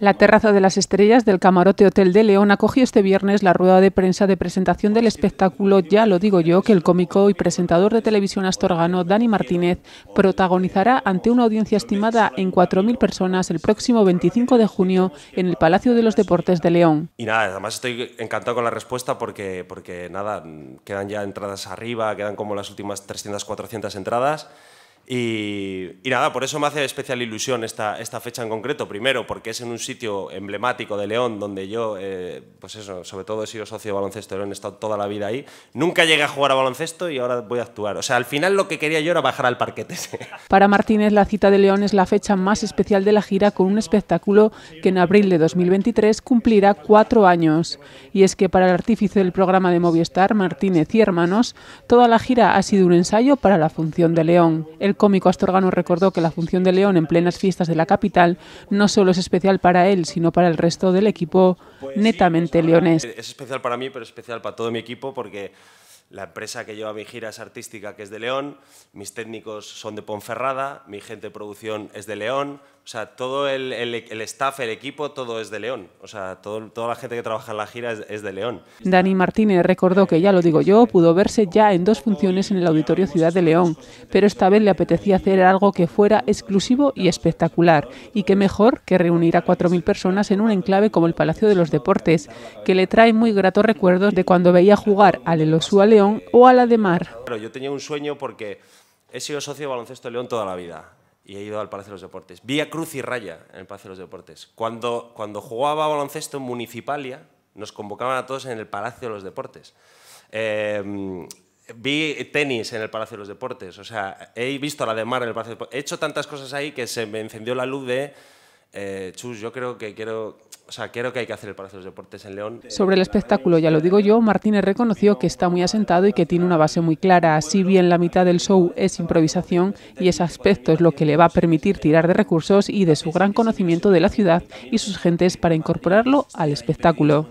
La terraza de las estrellas del camarote Hotel de León acogió este viernes la rueda de prensa de presentación del espectáculo Ya lo digo yo, que el cómico y presentador de televisión astorgano Dani Martínez protagonizará ante una audiencia estimada en 4.000 personas el próximo 25 de junio en el Palacio de los Deportes de León. Y nada, además estoy encantado con la respuesta porque, porque nada, quedan ya entradas arriba, quedan como las últimas 300, 400 entradas. Y, nada, por eso me hace especial ilusión esta, esta fecha en concreto. Primero, porque es en un sitio emblemático de León, donde yo, eh, pues eso, sobre todo he sido socio de baloncesto de he estado toda la vida ahí. Nunca llegué a jugar a baloncesto y ahora voy a actuar. O sea, al final lo que quería yo era bajar al parquete. Para Martínez, la cita de León es la fecha más especial de la gira con un espectáculo que en abril de 2023 cumplirá cuatro años. Y es que para el artífice del programa de Movistar, Martínez y Hermanos, toda la gira ha sido un ensayo para la función de León el cómico astorgano recordó que la función de León en plenas fiestas de la capital no solo es especial para él, sino para el resto del equipo pues netamente leones. Pues leonés. Es especial para mí, pero especial para todo mi equipo porque la empresa que lleva mi gira es artística, que es de León, mis técnicos son de Ponferrada, mi gente de producción es de León, o sea, todo el, el, staff, el equipo, todo es de León, o sea, todo, toda la gente que trabaja en la gira es, de León. Dani Martínez recordó que, ya lo digo yo, pudo verse ya en dos funciones en el Auditorio Ciudad de León, pero esta vez le apetecía hacer algo que fuera exclusivo y espectacular, y que mejor que reunir a 4.000 personas en un enclave como el Palacio de los Deportes, que le trae muy gratos recuerdos de cuando veía jugar al Elosua León o a la de Mar. Pero yo tenía un sueño porque he sido socio de Baloncesto de León toda la vida y he ido al Palacio de los Deportes. Vi a Cruz y Raya en el Palacio de los Deportes. Cuando, cuando jugaba baloncesto en Municipalia, nos convocaban a todos en el Palacio de los Deportes. Eh, vi tenis en el Palacio de los Deportes, o sea, he visto a la de Mar en el Palacio de los Deportes. He hecho tantas cosas ahí que se me encendió la luz de eh, Chus, yo creo que que hay que hacer el Palacio de Deportes en León. Sobre el espectáculo, ya lo digo yo, Martínez reconoció que está muy asentado y que tiene una base muy clara. Si bien la mitad del show es improvisación y ese aspecto es lo que le va a permitir tirar de recursos y de su gran conocimiento de la ciudad y sus gentes para incorporarlo al espectáculo.